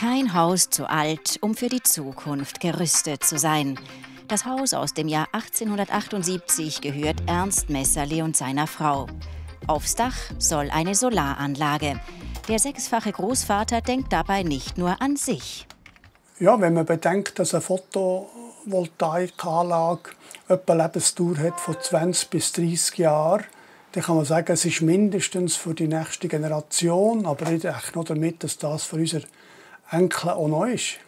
Kein Haus zu alt, um für die Zukunft gerüstet zu sein. Das Haus aus dem Jahr 1878 gehört Ernst Messerli und seiner Frau. Aufs Dach soll eine Solaranlage. Der sechsfache Großvater denkt dabei nicht nur an sich. Ja, wenn man bedenkt, dass eine Photovoltaikanlage eine Lebensdauer hat von 20 bis 30 Jahren, dann kann man sagen, es ist mindestens für die nächste Generation, aber ich rechne damit, dass das für unsere Enkel und ist.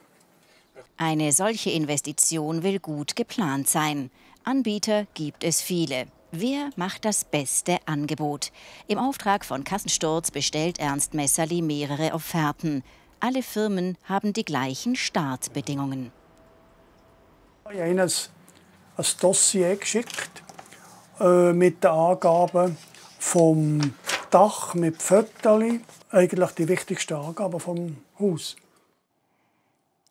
Eine solche Investition will gut geplant sein. Anbieter gibt es viele. Wer macht das beste Angebot? Im Auftrag von Kassensturz bestellt Ernst Messerli mehrere Offerten. Alle Firmen haben die gleichen Startbedingungen. Ich habe Ihnen ein, ein Dossier geschickt äh, mit der Angabe vom Dach mit Fotos. Eigentlich die wichtigste Angabe vom Haus.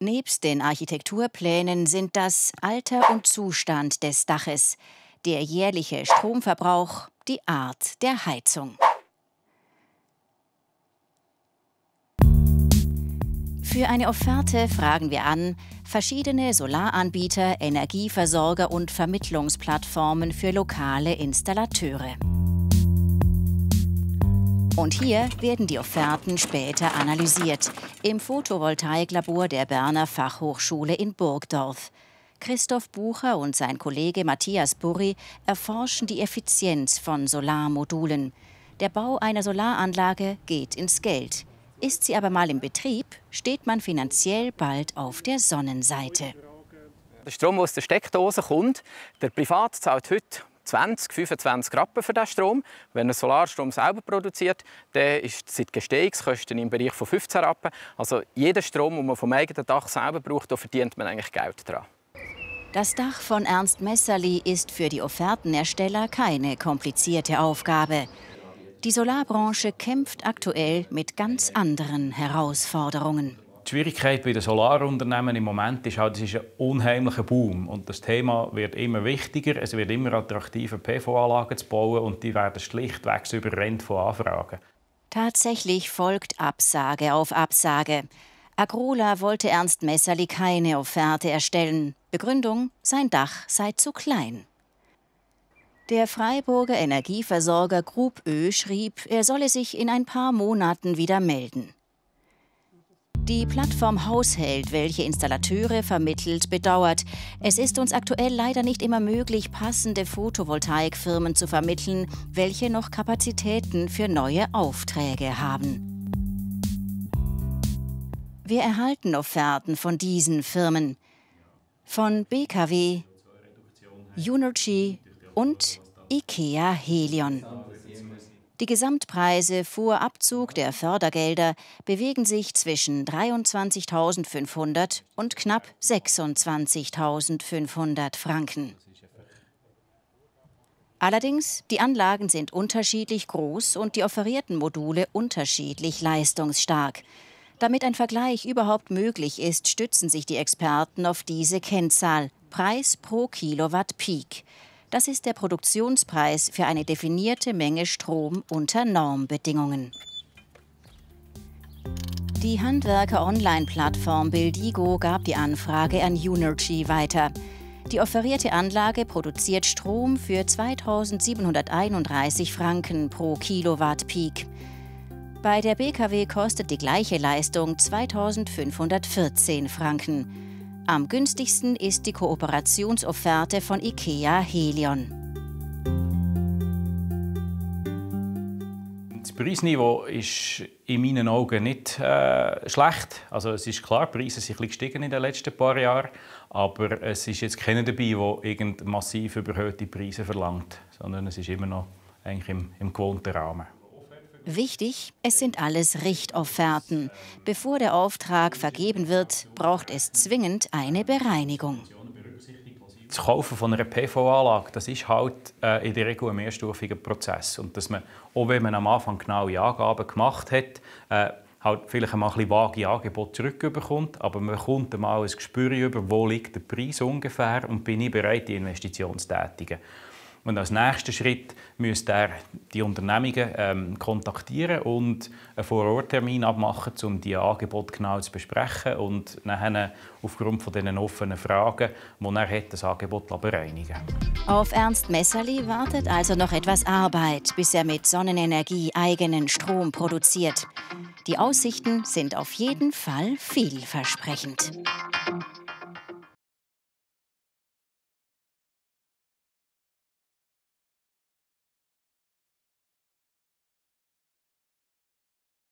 Nebst den Architekturplänen sind das Alter und Zustand des Daches, der jährliche Stromverbrauch, die Art der Heizung. Für eine Offerte fragen wir an verschiedene Solaranbieter, Energieversorger und Vermittlungsplattformen für lokale Installateure. Und hier werden die Offerten später analysiert. Im Photovoltaiklabor der Berner Fachhochschule in Burgdorf. Christoph Bucher und sein Kollege Matthias Burri erforschen die Effizienz von Solarmodulen. Der Bau einer Solaranlage geht ins Geld. Ist sie aber mal im Betrieb, steht man finanziell bald auf der Sonnenseite. Der Strom, der aus der Steckdose kommt, der Privat zahlt heute 20, 25 Rappen für diesen Strom. Wenn er Solarstrom selber produziert, dann sind die Gestehungskosten im Bereich von 15 Rappen. Also jeder Strom, den man vom eigenen Dach selber braucht, da verdient man eigentlich Geld dran. Das Dach von Ernst Messerli ist für die Offertenersteller keine komplizierte Aufgabe. Die Solarbranche kämpft aktuell mit ganz anderen Herausforderungen. Die Schwierigkeit bei den Solarunternehmen im Moment ist halt, es ist ein unheimlicher Boom und das Thema wird immer wichtiger. Es wird immer attraktiver, PV-Anlagen zu bauen und die werden schlichtweg überrennt von Anfragen. Tatsächlich folgt Absage auf Absage. Agrola wollte Ernst Messerli keine Offerte erstellen. Begründung, sein Dach sei zu klein. Der Freiburger Energieversorger Grub Ö schrieb, er solle sich in ein paar Monaten wieder melden. Die Plattform Hausheld, welche Installateure vermittelt, bedauert. Es ist uns aktuell leider nicht immer möglich, passende Photovoltaikfirmen zu vermitteln, welche noch Kapazitäten für neue Aufträge haben. Wir erhalten Offerten von diesen Firmen. Von BKW, Unergy und IKEA Helion. Die Gesamtpreise vor Abzug der Fördergelder bewegen sich zwischen 23.500 und knapp 26.500 Franken. Allerdings, die Anlagen sind unterschiedlich groß und die offerierten Module unterschiedlich leistungsstark. Damit ein Vergleich überhaupt möglich ist, stützen sich die Experten auf diese Kennzahl Preis pro Kilowatt Peak. Das ist der Produktionspreis für eine definierte Menge Strom unter Normbedingungen. Die Handwerker-Online-Plattform Bildigo gab die Anfrage an Unergy weiter. Die offerierte Anlage produziert Strom für 2731 Franken pro Kilowatt Peak. Bei der BKW kostet die gleiche Leistung 2514 Franken. Am günstigsten ist die Kooperationsofferte von IKEA Helion. Das Preisniveau ist in meinen Augen nicht äh, schlecht. Also es ist klar, die Preise sind gestiegen in den letzten paar Jahren. Aber es ist jetzt keiner dabei, der massiv überhöhte Preise verlangt. Sondern es ist immer noch eigentlich im, im gewohnten Rahmen. Wichtig, es sind alles Richtofferten. Bevor der Auftrag vergeben wird, braucht es zwingend eine Bereinigung. Das Kaufen von einer PV-Anlage, das ist halt äh, in der Regel ein mehrstufiger Prozess. Und dass man, auch wenn man am Anfang genaue Angaben gemacht hat, äh, halt vielleicht ein bisschen vage Angebot zurückbekommt, aber man kommt einmal ein Gespür über, wo liegt der Preis ungefähr und bin ich bereit, die Investition zu tätigen. Und als nächster Schritt müsste er die Unternehmungen ähm, kontaktieren und einen Vororttermin abmachen, um die Angebote genau zu besprechen und nachher aufgrund von diesen offenen Fragen, die er hat, das Angebot bereinigen Auf Ernst Messerli wartet also noch etwas Arbeit, bis er mit Sonnenenergie eigenen Strom produziert. Die Aussichten sind auf jeden Fall vielversprechend.